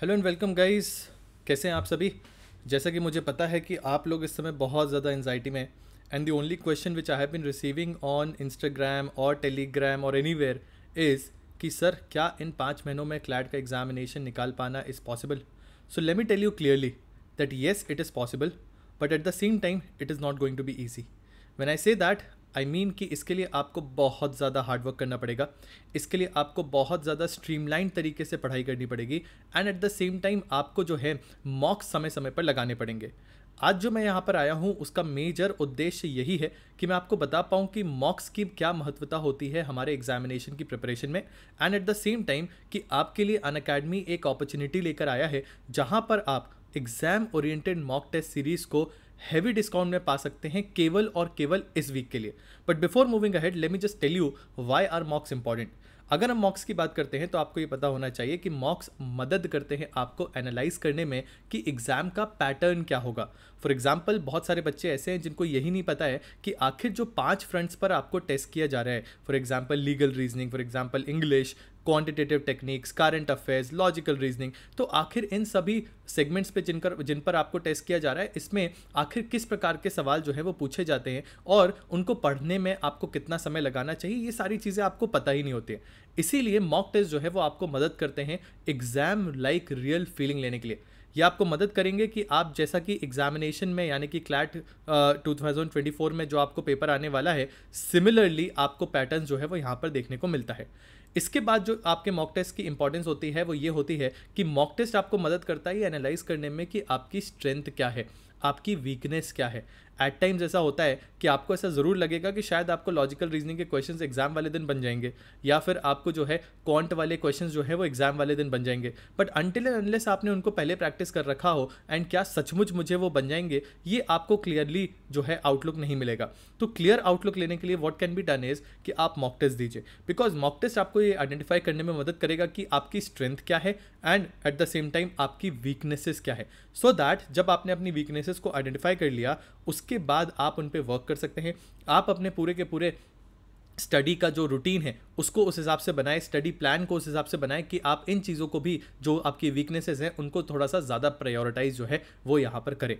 Hello and welcome guys कैसे हैं आप सभी जैसा कि मुझे पता है कि आप लोग इस समय बहुत ज़्यादा एनजाइटी में and the only question which I have been receiving on Instagram और टेलीग्राम और एनी वेयर इज़ कि सर क्या इन पाँच महीनों में क्लैट का एग्जामिनेशन निकाल पाना is possible so let me tell you clearly that yes it is possible but at the same time it is not going to be easy when I say that I I mean mean कि इसके लिए आपको बहुत ज़्यादा hard work करना पड़ेगा इसके लिए आपको बहुत ज़्यादा स्ट्रीमलाइन तरीके से पढ़ाई करनी पड़ेगी and at the same time आपको जो है मॉक समय समय पर लगाने पड़ेंगे आज जो मैं यहाँ पर आया हूँ उसका मेजर उद्देश्य यही है कि मैं आपको बता पाऊँ कि मॉक्स की क्या महत्वता होती है हमारे एग्जामिनेशन की प्रिपरेशन में and at the same time कि आपके लिए अन अकेडमी एक अपॉर्चुनिटी लेकर आया है जहाँ पर आप exam oriented mock test series को हैवी डिस्काउंट में पा सकते हैं केवल और केवल इस वीक के लिए but before moving ahead let me just tell you why are mocks important अगर हम मॉक्स की बात करते हैं तो आपको ये पता होना चाहिए कि मॉक्स मदद करते हैं आपको एनालाइज करने में कि एग्ज़ाम का पैटर्न क्या होगा फॉर एग्जाम्पल बहुत सारे बच्चे ऐसे हैं जिनको यही नहीं पता है कि आखिर जो पांच फ्रंट्स पर आपको टेस्ट किया जा रहा है for example legal reasoning for example English quantitative techniques current affairs logical reasoning तो आखिर इन सभी सेगमेंट्स पे जिनकर जिन पर आपको टेस्ट किया जा रहा है इसमें आखिर किस प्रकार के सवाल जो है वो पूछे जाते हैं और उनको पढ़ने में आपको कितना समय लगाना चाहिए ये सारी चीज़ें आपको पता ही नहीं होती इसीलिए मॉक टेस्ट जो है वो आपको मदद करते हैं एग्ज़ाम लाइक रियल फीलिंग लेने के लिए ये आपको मदद करेंगे कि आप जैसा कि एग्जामिनेशन में यानी कि CLAT two thousand twenty four में जो आपको पेपर आने वाला है सिमिलरली आपको पैटर्न जो है वो यहाँ पर देखने को मिलता है इसके बाद जो आपके मॉक टेस्ट की इंपॉर्टेंस होती है वो ये होती है कि मॉक टेस्ट आपको मदद करता है एनालाइज करने में कि आपकी स्ट्रेंथ क्या है आपकी वीकनेस क्या है एट टाइम्स ऐसा होता है कि आपको ऐसा ज़रूर लगेगा कि शायद आपको लॉजिकल रीजनिंग के क्वेश्चन एग्जाम वाले दिन बन जाएंगे या फिर आपको जो है कॉन्ट वाले क्वेश्चन जो है वो एग्जाम वाले दिन बन जाएंगे बट अनटिल एंड अनलेस आपने उनको पहले प्रैक्टिस कर रखा हो एंड क्या सचमुच मुझे वो बन जाएंगे ये आपको क्लियरली जो है आउटलुक नहीं मिलेगा तो क्लियर आउटलुक लेने के लिए what can be done is कि आप मॉक टेस्ट दीजिए बिकॉज मॉक टेस्ट आपको ये आइडेंटिफाई करने में मदद करेगा कि आपकी स्ट्रेंथ क्या है and at the same time आपकी वीकनेसेस क्या है सो so दैट जब आपने अपनी वीकनेसेस को आइडेंटिफाई कर लिया उसके उसके बाद आप उन पर वर्क कर सकते हैं आप अपने पूरे के पूरे स्टडी का जो रूटीन है उसको उस हिसाब से बनाएं स्टडी प्लान को उस हिसाब से बनाएं कि आप इन चीज़ों को भी जो आपकी वीकनेसेस हैं उनको थोड़ा सा ज़्यादा प्रायोरिटाइज जो है वो यहाँ पर करें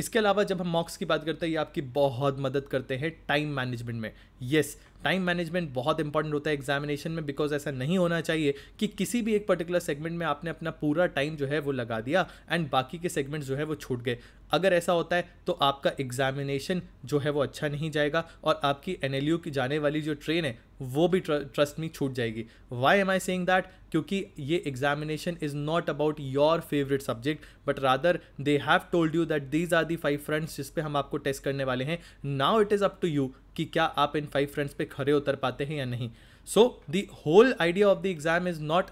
इसके अलावा जब हम मॉक्स की बात करते हैं ये आपकी बहुत मदद करते हैं टाइम मैनेजमेंट में येस yes, टाइम मैनेजमेंट बहुत इंपॉर्टेंट होता है एग्जामिनेशन में बिकॉज ऐसा नहीं होना चाहिए कि किसी भी एक पर्टिकुलर सेगमेंट में आपने अपना पूरा टाइम जो है वो लगा दिया एंड बाकी के सेगमेंट जो है वो छूट गए अगर ऐसा होता है तो आपका एग्जामिनेशन जो है वो अच्छा नहीं जाएगा और आपकी एन की जाने वाली जो ट्रेन है वो भी ट्रस्ट में छूट जाएगी why am I saying that क्योंकि ये examination is not about your favourite subject but rather they have told you that these are the five friends जिसपे हम आपको टेस्ट करने वाले हैं now it is up to you कि क्या आप इन फाइव फ्रेंड्स पे खड़े उतर पाते हैं या नहीं so the whole idea of the exam is not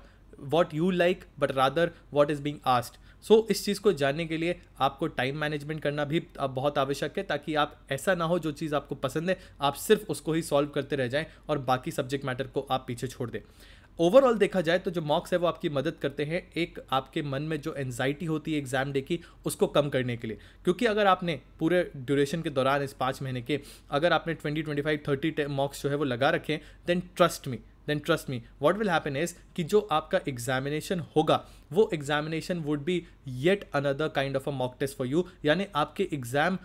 what you like but rather what is being asked so इस चीज़ को जानने के लिए आपको टाइम मैनेजमेंट करना भी अब बहुत आवश्यक है ताकि आप ऐसा ना हो जो चीज़ आपको पसंद है आप सिर्फ उसको ही सॉल्व करते रह जाएं और बाकी सब्जेक्ट मैटर को आप पीछे छोड़ दें ओवरऑल देखा जाए तो जो मॉक्स है वो आपकी मदद करते हैं एक आपके मन में जो एनजाइटी होती है एग्ज़ाम डे की उसको कम करने के लिए क्योंकि अगर आपने पूरे ड्यूरेशन के दौरान इस पाँच महीने के अगर आपने twenty twenty five thirty mocks जो है वो लगा रखें then trust me then trust me what will happen is कि जो आपका एग्जामिनेशन होगा वो examination would be yet another kind of a mock test for you यानी आपके एग्जाम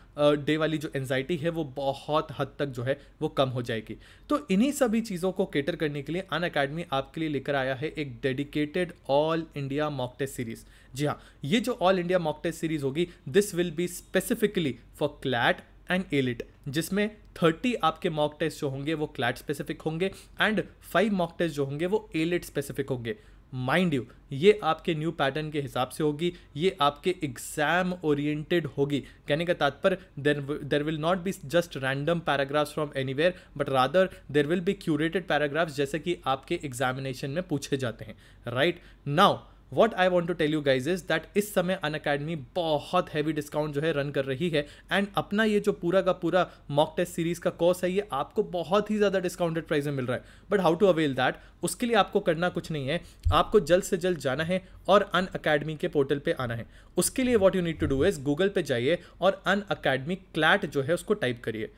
डे वाली जो एनजाइटी है वो बहुत हद तक जो है वो कम हो जाएगी तो इन्हीं सभी चीज़ों को केटर करने के लिए अन अकेडमी आपके लिए लेकर आया है एक dedicated all India mock test series जी हाँ ये जो all India mock test series होगी this will be specifically for CLAT and AILET जिसमें 30 आपके मॉक टेस्ट जो होंगे वो क्लैट स्पेसिफिक होंगे एंड 5 मॉक टेस्ट जो होंगे वो एलिट स्पेसिफिक होंगे माइंड यू ये आपके न्यू पैटर्न के हिसाब से होगी ये आपके एग्जाम ओरिएंटेड होगी कहने का तात्पर्य there there will not be just random paragraphs from anywhere but rather there will be curated paragraphs जैसे कि आपके एग्जामिनेशन में पूछे जाते हैं right right? Now what I want to tell you guys is that इस समय अन अकेडमी बहुत हैवी डिस्काउंट जो है रन कर रही है एंड अपना ये जो पूरा का पूरा मॉक टेस्ट सीरीज का कोर्स है ये आपको बहुत ही ज़्यादा डिस्काउंटेड प्राइस में मिल रहा है but how to avail that उसके लिए आपको करना कुछ नहीं है आपको जल्द से जल्द जाना है और अन अकेडमी के पोर्टल पर आना है उसके लिए what you need to do is Google पे जाइए और अन अकेडमी क्लैट जो है उसको टाइप करिए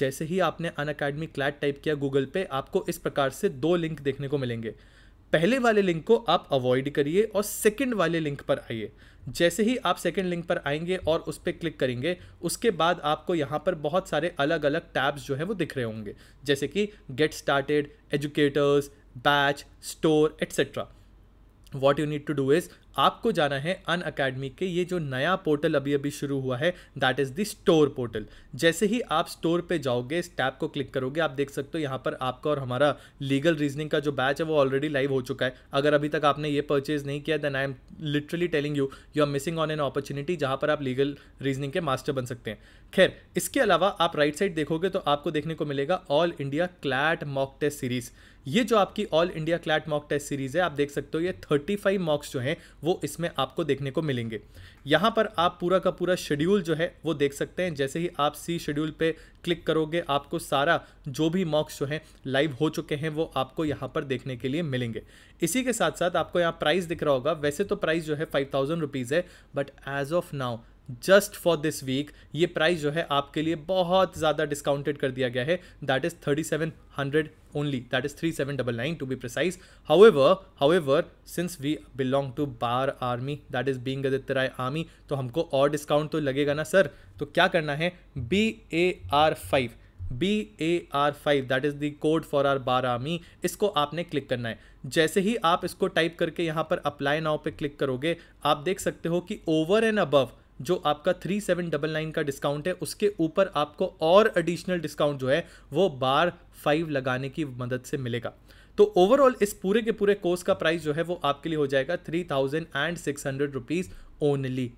जैसे ही आपने अन अकेडमी क्लैट टाइप किया गूगल पे आपको इस प्रकार से दो लिंक देखने को मिलेंगे पहले वाले लिंक को आप अवॉइड करिए और सेकंड वाले लिंक पर आइए जैसे ही आप सेकंड लिंक पर आएंगे और उस पर क्लिक करेंगे उसके बाद आपको यहाँ पर बहुत सारे अलग अलग टैब्स जो है वो दिख रहे होंगे जैसे कि get started educators batch store etcetera what you need to do is आपको जाना है अन अकेडमी के ये जो नया पोर्टल अभी अभी शुरू हुआ है that is the store portal जैसे ही आप स्टोर पे जाओगे इस टैप को क्लिक करोगे आप देख सकते हो यहाँ पर आपका और हमारा लीगल रीजनिंग का जो बैच है वो ऑलरेडी लाइव हो चुका है अगर अभी तक आपने ये परचेज नहीं किया then I am literally telling you you are missing on an opportunity जहाँ पर आप लीगल रीजनिंग के मास्टर बन सकते हैं खैर इसके अलावा आप राइट right साइड देखोगे तो आपको देखने को मिलेगा all India CLAT mock test series ये जो आपकी all India CLAT mock test series है आप देख सकते हो ये 35 मॉक्स जो हैं वो इसमें आपको देखने को मिलेंगे यहाँ पर आप पूरा का पूरा शेड्यूल जो है वो देख सकते हैं जैसे ही आप सी शेड्यूल पे क्लिक करोगे आपको सारा जो भी मॉक्स जो हैं लाइव हो चुके हैं वो आपको यहाँ पर देखने के लिए मिलेंगे इसी के साथ साथ आपको यहाँ प्राइस दिख रहा होगा वैसे तो प्राइस जो है फाइव थाउजेंड रुपीज़ है but as of now just for this week ये प्राइस जो है आपके लिए बहुत ज़्यादा डिस्काउंटेड कर दिया गया है that is thirty seven hundred only only that is 3799 to be precise however however since we belong to bar army that is being aditya rai army तो हमको और डिस्काउंट तो लगेगा ना सर तो क्या करना है B A R five B A R five that is the code for R bar army इसको आपने क्लिक करना है जैसे ही आप इसको टाइप करके यहाँ पर अप्लाई नाव पे क्लिक करोगे आप देख सकते हो कि ओवर एंड अबव जो आपका थ्री सेवन डबल नाइन का डिस्काउंट है उसके ऊपर आपको और एडिशनल डिस्काउंट जो है वो बार फाइव लगाने की मदद से मिलेगा तो ओवरऑल इस पूरे के पूरे कोर्स का प्राइस जो है वो आपके लिए हो जाएगा three thousand and six hundred rupees only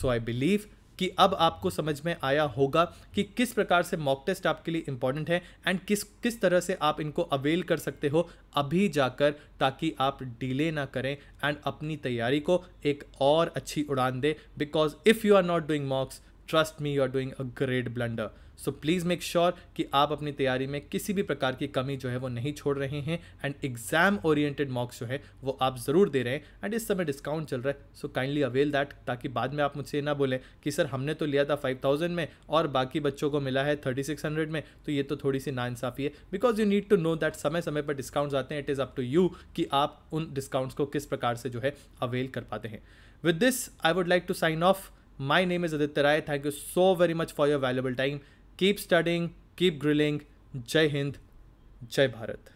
so I believe कि अब आपको समझ में आया होगा कि किस प्रकार से मॉक टेस्ट आपके लिए इंपॉर्टेंट है एंड किस किस तरह से आप इनको अवेल कर सकते हो अभी जाकर ताकि आप डिले ना करें एंड अपनी तैयारी को एक और अच्छी उड़ान दें because if you are not doing mocks trust me you are doing a great blunder so please make sure कि आप अपनी तैयारी में किसी भी प्रकार की कमी जो है वो नहीं छोड़ रहे हैं एंड एग्जाम ओरिएंटेड मॉक्स जो है वो आप ज़रूर दे रहे हैं एंड इस समय डिस्काउंट चल रहा है सो काइंडली अवेल दैट ताकि बाद में आप मुझसे ना बोलें कि सर हमने तो लिया था फाइव थाउजेंड में और बाकी बच्चों को मिला है थर्टी सिक्स हंड्रेड में तो ये तो थोड़ी सी नाइंसाफ़ी है because you need to know that समय समय पर डिस्काउंट्स आते हैं it is up to you कि आप उन डिस्काउंट्स को किस प्रकार से जो है अवेल कर पाते हैं with this I would like to sign off my name is Aditya Rai thank you so very much for your valuable time keep studying keep grilling Jai Hind जय भारत